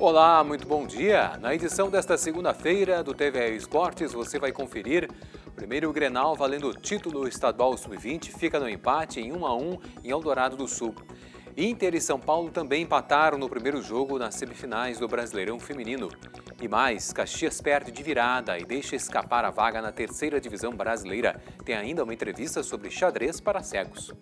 Olá, muito bom dia. Na edição desta segunda-feira do TVE Esportes, você vai conferir o primeiro Grenal valendo o título estadual sub-20 fica no empate em 1 a 1 em Eldorado do Sul. Inter e São Paulo também empataram no primeiro jogo nas semifinais do Brasileirão Feminino. E mais, Caxias perde de virada e deixa escapar a vaga na terceira divisão brasileira. Tem ainda uma entrevista sobre xadrez para cegos.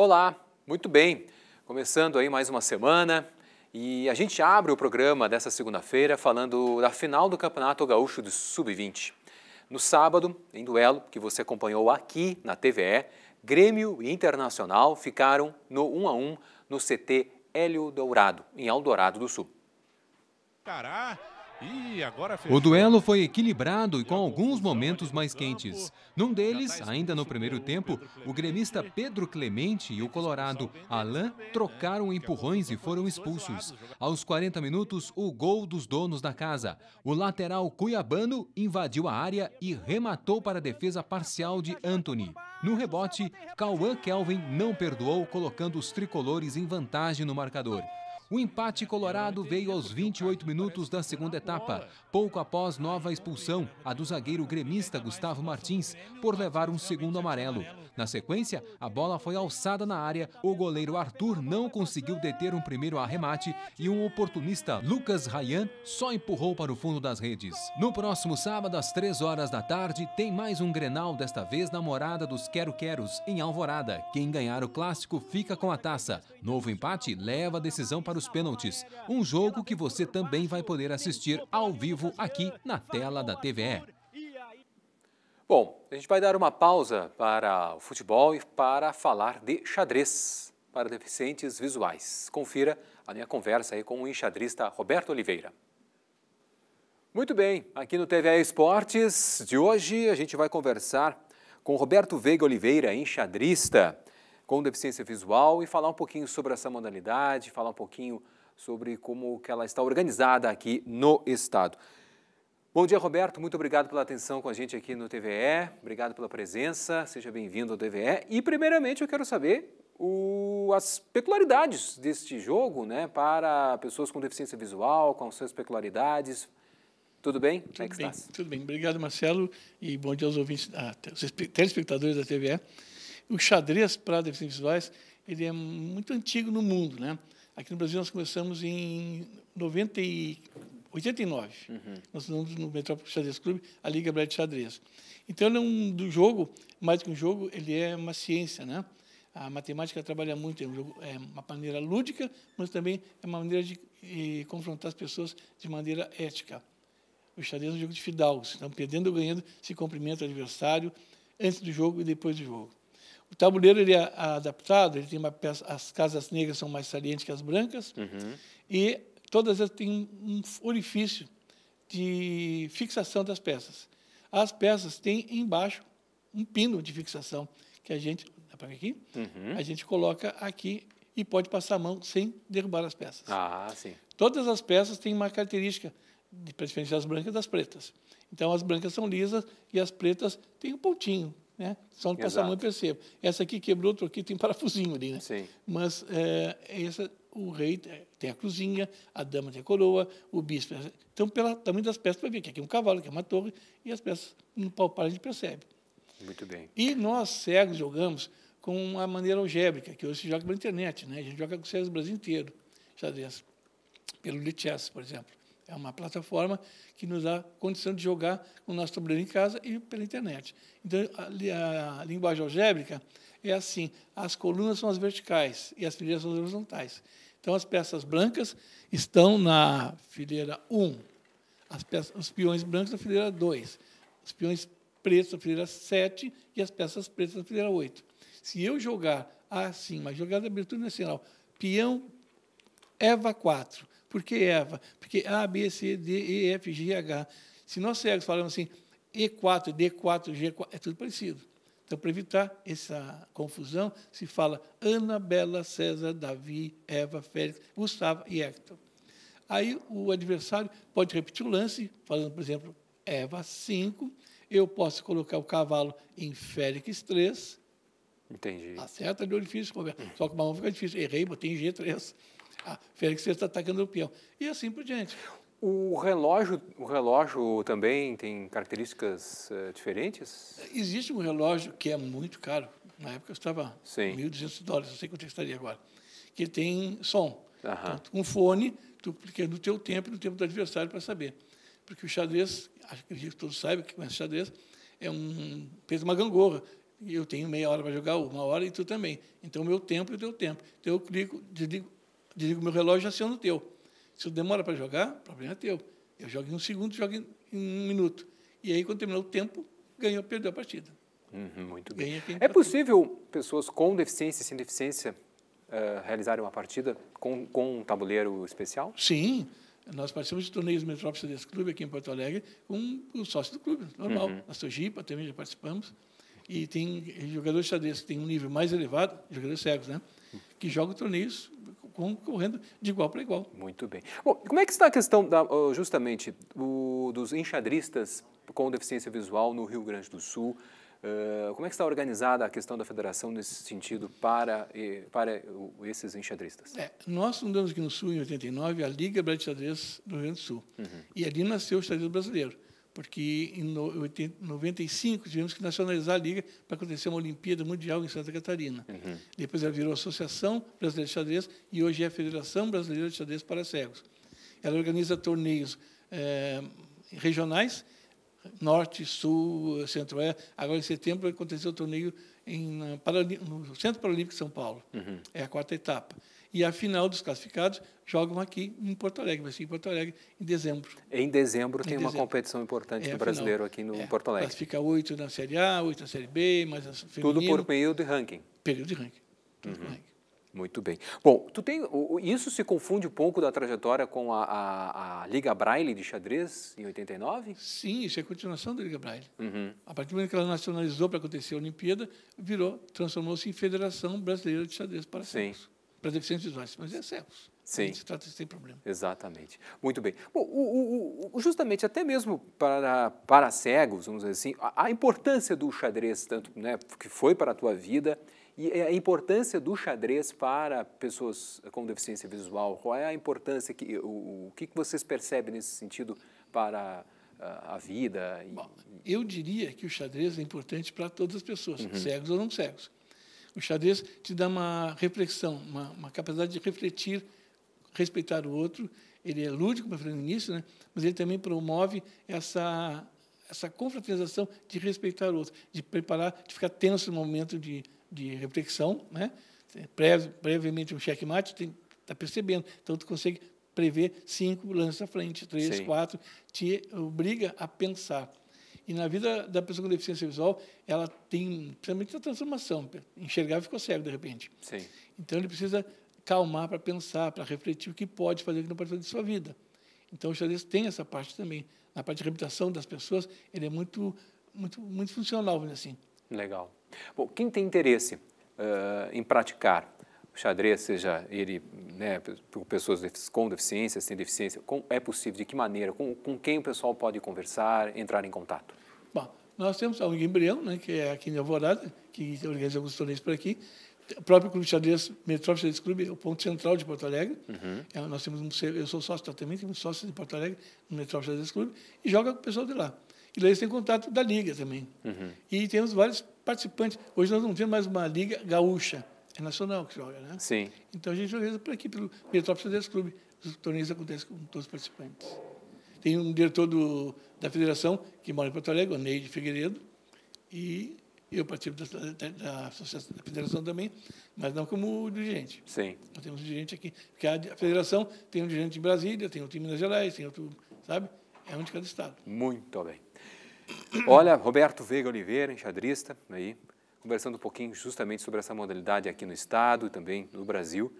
Olá, muito bem. Começando aí mais uma semana e a gente abre o programa dessa segunda-feira falando da final do Campeonato Gaúcho de Sub-20. No sábado, em duelo que você acompanhou aqui na TVE, Grêmio e Internacional ficaram no 1 a 1 no CT Hélio Dourado, em Eldorado do Sul. Cará o duelo foi equilibrado e com alguns momentos mais quentes. Num tá deles, ainda no primeiro tempo, o gremista Pedro Clemente e o colorado Alain trocaram é empurrões e foram expulsos. Aos 40 minutos, o gol dos donos da casa. O lateral cuiabano invadiu a área e rematou para a defesa parcial de Anthony. No rebote, Cauã Kelvin não perdoou, colocando os tricolores em vantagem no marcador. O empate colorado veio aos 28 minutos da segunda etapa, pouco após nova expulsão, a do zagueiro gremista Gustavo Martins, por levar um segundo amarelo. Na sequência, a bola foi alçada na área, o goleiro Arthur não conseguiu deter um primeiro arremate e um oportunista Lucas Rayan só empurrou para o fundo das redes. No próximo sábado, às 3 horas da tarde, tem mais um Grenal, desta vez na morada dos Quero Queros, em Alvorada. Quem ganhar o clássico fica com a taça. Novo empate leva a decisão para os pênaltis. Um jogo que você também vai poder assistir ao vivo aqui na tela da TVE. Bom, a gente vai dar uma pausa para o futebol e para falar de xadrez para deficientes visuais. Confira a minha conversa aí com o enxadrista Roberto Oliveira. Muito bem, aqui no TVE Esportes de hoje a gente vai conversar com Roberto Veiga Oliveira, enxadrista com deficiência visual e falar um pouquinho sobre essa modalidade, falar um pouquinho sobre como que ela está organizada aqui no Estado. Bom dia, Roberto. Muito obrigado pela atenção com a gente aqui no TVE. Obrigado pela presença. Seja bem-vindo ao TVE. E, primeiramente, eu quero saber o, as peculiaridades deste jogo né, para pessoas com deficiência visual, com suas peculiaridades. Tudo bem? Tudo Como é que bem, Tudo bem. Obrigado, Marcelo. E bom dia aos ouvintes, ah, telespectadores da TVE o xadrez para deficientes visuais ele é muito antigo no mundo, né? Aqui no Brasil nós começamos em 90 e 89. Uhum. Nós fundamos no Metrópole Xadrez Clube a Liga Brasileira de Xadrez. Então, ele é um do jogo, mais que um jogo, ele é uma ciência, né? A matemática trabalha muito, é, é uma maneira lúdica, mas também é uma maneira de confrontar as pessoas de maneira ética. O xadrez é um jogo de fidalgos, então, perdendo ou ganhando, se cumprimenta o adversário antes do jogo e depois do jogo. O tabuleiro ele é adaptado, ele tem uma peça, as casas negras são mais salientes que as brancas, uhum. e todas elas têm um orifício de fixação das peças. As peças têm embaixo um pino de fixação que a gente, para aqui, uhum. a gente coloca aqui e pode passar a mão sem derrubar as peças. Ah, sim. Todas as peças têm uma característica de preferência das brancas das pretas. Então as brancas são lisas e as pretas têm um pontinho, né? Só não passa a mão e perceba. Essa aqui quebrou, outro aqui tem parafusinho ali. Né? Sim. Mas é, essa, o rei é, tem a cruzinha, a dama tem a coroa, o bispo. É, então, pelo tamanho das peças, para ver que aqui é um cavalo, que é uma torre, e as peças no palpar a gente percebe. Muito bem. E nós, cegos, jogamos com uma maneira algébrica, que hoje se joga pela internet, né? a gente joga com cegos o Brasil inteiro, xadrez, pelo Lichess, por exemplo. É uma plataforma que nos dá condição de jogar o nosso tabuleiro em casa e pela internet. Então, a, a linguagem algébrica é assim: as colunas são as verticais e as fileiras são as horizontais. Então, as peças brancas estão na fileira 1, peças, os peões brancos na fileira 2, os peões pretos na fileira 7 e as peças pretas na fileira 8. Se eu jogar assim, mas jogada de abertura nacional, peão Eva 4, por que Eva? Porque A, B, C, D, E, F, G, H. Se nós cegos falamos assim, E4, D4, G4, é tudo parecido. Então, para evitar essa confusão, se fala Ana, Bela, César, Davi, Eva, Félix, Gustavo e Hector. Aí o adversário pode repetir o lance, falando, por exemplo, Eva 5, eu posso colocar o cavalo em Félix 3. Entendi. Acerta de orifício, é? só que uma mão fica difícil. Errei, botei em G3. Ah, Félix está atacando o peão. E assim por diante. O relógio, o relógio também tem características uh, diferentes? Existe um relógio que é muito caro. Na época estava 1.200 dólares, não sei quanto é estaria agora. Que tem som. Uh -huh. um fone, tu clica no teu tempo e no tempo do adversário para saber. Porque o xadrez, acredito que todos saibam que conhece xadrez, é um peso uma gangorra. Eu tenho meia hora para jogar, uma hora, e tu também. Então, o meu tempo e o teu tempo. Então, eu clico, desligo, Desligo meu relógio e aciono o teu. Se eu demora para jogar, problema é teu. Eu jogo em um segundo, jogo em um minuto. E aí, quando terminou o tempo, ganhou, perdeu a partida. Uhum, muito bem. É tá possível tudo. pessoas com deficiência e sem deficiência uh, realizarem uma partida com, com um tabuleiro especial? Sim. Nós participamos de torneios Metrópolis desse clube aqui em Porto Alegre com o sócio do clube, normal. Uhum. A Sojipa também já participamos. E tem eh, jogadores de xadrez que têm um nível mais elevado, jogadores cegos, né? Que jogam torneios concorrendo de igual para igual. Muito bem. Bom, como é que está a questão da, justamente o, dos enxadristas com deficiência visual no Rio Grande do Sul? Uh, como é que está organizada a questão da federação nesse sentido para, para esses enxadristas? É, nós fundamos aqui no Sul, em 89, a Liga Brasileira de Xadrez do Rio Grande do Sul. Uhum. E ali nasceu o xadrez brasileiro porque em 95 tivemos que nacionalizar a Liga para acontecer uma Olimpíada Mundial em Santa Catarina. Uhum. Depois ela virou Associação Brasileira de Xadrez e hoje é a Federação Brasileira de Xadrez para Cegos. Ela organiza torneios eh, regionais, norte, sul, centro-oeste. Agora, em setembro, aconteceu o torneio em, no Centro Paralímpico de São Paulo. Uhum. É a quarta etapa. E a final dos classificados jogam aqui em Porto Alegre, vai ser em Porto Alegre em dezembro. Em dezembro em tem dezembro. uma competição importante é, do brasileiro final, aqui no é, Porto Alegre. Classifica oito na Série A, oito na Série B, mais Tudo por período de ranking. Período de ranking. Tudo uhum. ranking. Muito bem. Bom, tu tem, isso se confunde um pouco da trajetória com a, a, a, Liga Braille de xadrez em 89? Sim, isso é a continuação da Liga Braille. Uhum. A partir do momento que ela nacionalizou para acontecer a Olimpíada, virou, transformou-se em Federação Brasileira de Xadrez para Sim para deficientes visuais, mas é cegos. Sim. Se trata sem problema. Exatamente. Muito bem. Bom, o, o, justamente até mesmo para, para cegos, vamos dizer assim, a, a, importância do xadrez, tanto né, que foi para a tua vida, e é a importância do xadrez para pessoas com deficiência visual, qual é a importância, que, o, o que vocês percebem nesse sentido para a, a vida? E, Bom, eu diria que o xadrez é importante para todas as pessoas, uhum. cegos ou não cegos. O xadrez te dá uma reflexão, uma, uma capacidade de refletir, respeitar o outro. Ele é lúdico, como eu falei no início, né? mas ele também promove essa, essa confraternização de respeitar o outro, de preparar, de ficar tenso no momento de, de reflexão. Né? É, prev, previamente, um checkmate, está percebendo. Então, tu consegue prever cinco lances à frente, três, Sim. quatro, te obriga a pensar. E na vida da pessoa com deficiência visual, ela tem, principalmente a transformação, enxergar ficou cego de repente. Sim. Então ele precisa calmar para pensar, para refletir o que pode fazer e o que não pode fazer de sua vida. Então o xadrez tem essa parte também. Na parte de reabilitação das pessoas, ele é muito, muito, muito funcional, assim. Legal. Bom, quem tem interesse uh, em praticar xadrez, seja ele né, por pessoas com deficiência, sem deficiência, com, é possível, de que maneira, com, com quem o pessoal pode conversar, entrar em contato? Bom, nós temos o Embrião, né, que é aqui em Alvorada, que organiza alguns torneios por aqui, o próprio Clube Xadrez, Metrópole Xadrez Clube, é o ponto central de Porto Alegre. Uhum. É, nós temos um, eu sou sócio tá, também, temos sócio de Porto Alegre, no Metrópole Xadrez Clube, e joga com o pessoal de lá. E lá eles têm contato da liga também. Uhum. E temos vários participantes. Hoje nós não temos mais uma liga gaúcha é nacional que joga, né? Sim. Então a gente organiza por aqui, pelo Metrópolis Dance Clube. Os torneios acontecem com todos os participantes. Tem um diretor do, da federação que mora em Porto Alegre, o Neide Figueiredo, e eu participo da, da, da, da federação também, mas não como dirigente. Sim. Nós temos um dirigente aqui, porque a federação tem um dirigente em Brasília, tem outro em Minas Gerais, tem outro, sabe? É um de cada estado. Muito bem. Olha, Roberto Veiga Oliveira, enxadrista, aí, conversando um pouquinho justamente sobre essa modalidade aqui no Estado e também no Brasil.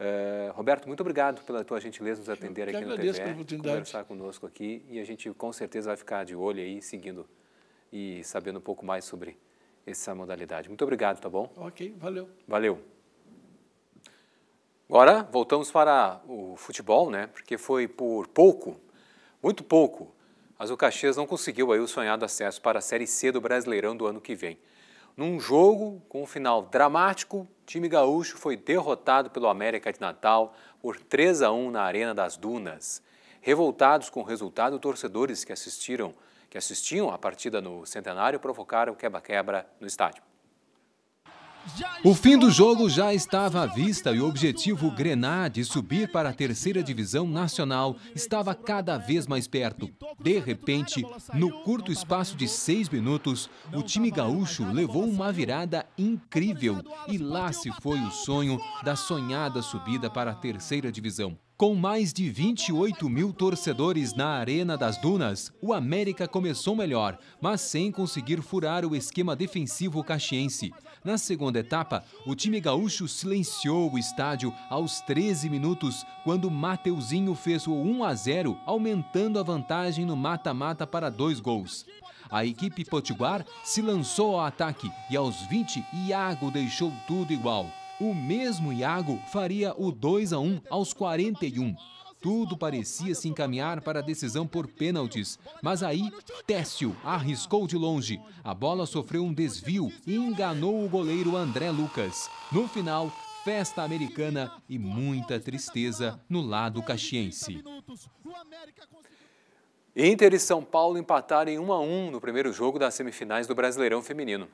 Uh, Roberto, muito obrigado pela tua gentileza nos atender aqui no TV, conversar conosco aqui e a gente com certeza vai ficar de olho aí, seguindo e sabendo um pouco mais sobre essa modalidade. Muito obrigado, tá bom? Ok, valeu. Valeu. Agora voltamos para o futebol, né? Porque foi por pouco, muito pouco, mas Caxias não conseguiu aí o sonhado acesso para a Série C do Brasileirão do ano que vem. Num jogo com um final dramático, o time gaúcho foi derrotado pelo América de Natal por 3 a 1 na Arena das Dunas. Revoltados com o resultado, torcedores que assistiram, que assistiam a partida no Centenário provocaram quebra-quebra no estádio. O fim do jogo já estava à vista e o objetivo grená de subir para a terceira divisão nacional estava cada vez mais perto. De repente, no curto espaço de seis minutos, o time gaúcho levou uma virada incrível e lá se foi o sonho da sonhada subida para a terceira divisão. Com mais de 28 mil torcedores na Arena das Dunas, o América começou melhor, mas sem conseguir furar o esquema defensivo caxiense. Na segunda etapa, o time gaúcho silenciou o estádio aos 13 minutos, quando Mateuzinho fez o 1 a 0, aumentando a vantagem no mata-mata para dois gols. A equipe potiguar se lançou ao ataque e aos 20, Iago deixou tudo igual. O mesmo Iago faria o 2 a 1 aos 41. Tudo parecia se encaminhar para a decisão por pênaltis, mas aí Técio arriscou de longe. A bola sofreu um desvio e enganou o goleiro André Lucas. No final, festa americana e muita tristeza no lado caxiense. Inter e São Paulo empataram em 1 a 1 no primeiro jogo das semifinais do Brasileirão Feminino.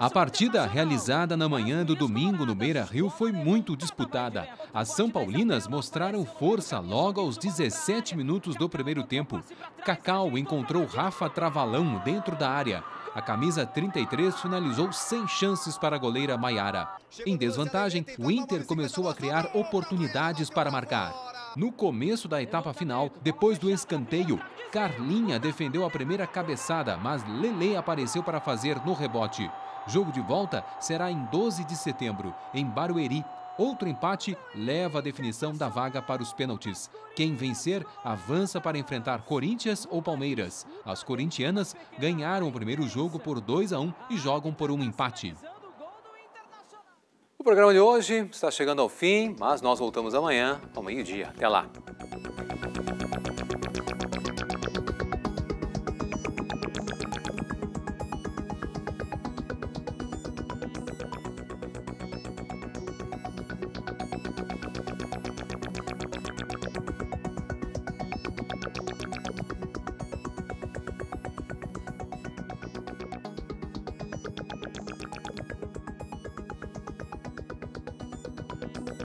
A partida realizada na manhã do domingo no Beira Rio foi muito disputada. As São Paulinas mostraram força logo aos 17 minutos do primeiro tempo. Cacau encontrou Rafa Travalão dentro da área. A camisa 33 finalizou sem chances para a goleira Maiara. Em desvantagem, o Inter começou a criar oportunidades para marcar. No começo da etapa final, depois do escanteio, Carlinha defendeu a primeira cabeçada, mas Lele apareceu para fazer no rebote. Jogo de volta será em 12 de setembro, em Barueri. Outro empate leva a definição da vaga para os pênaltis. Quem vencer avança para enfrentar Corinthians ou Palmeiras. As corintianas ganharam o primeiro jogo por 2 a 1 e jogam por um empate. O programa de hoje está chegando ao fim, mas nós voltamos amanhã ao meio-dia. Até lá.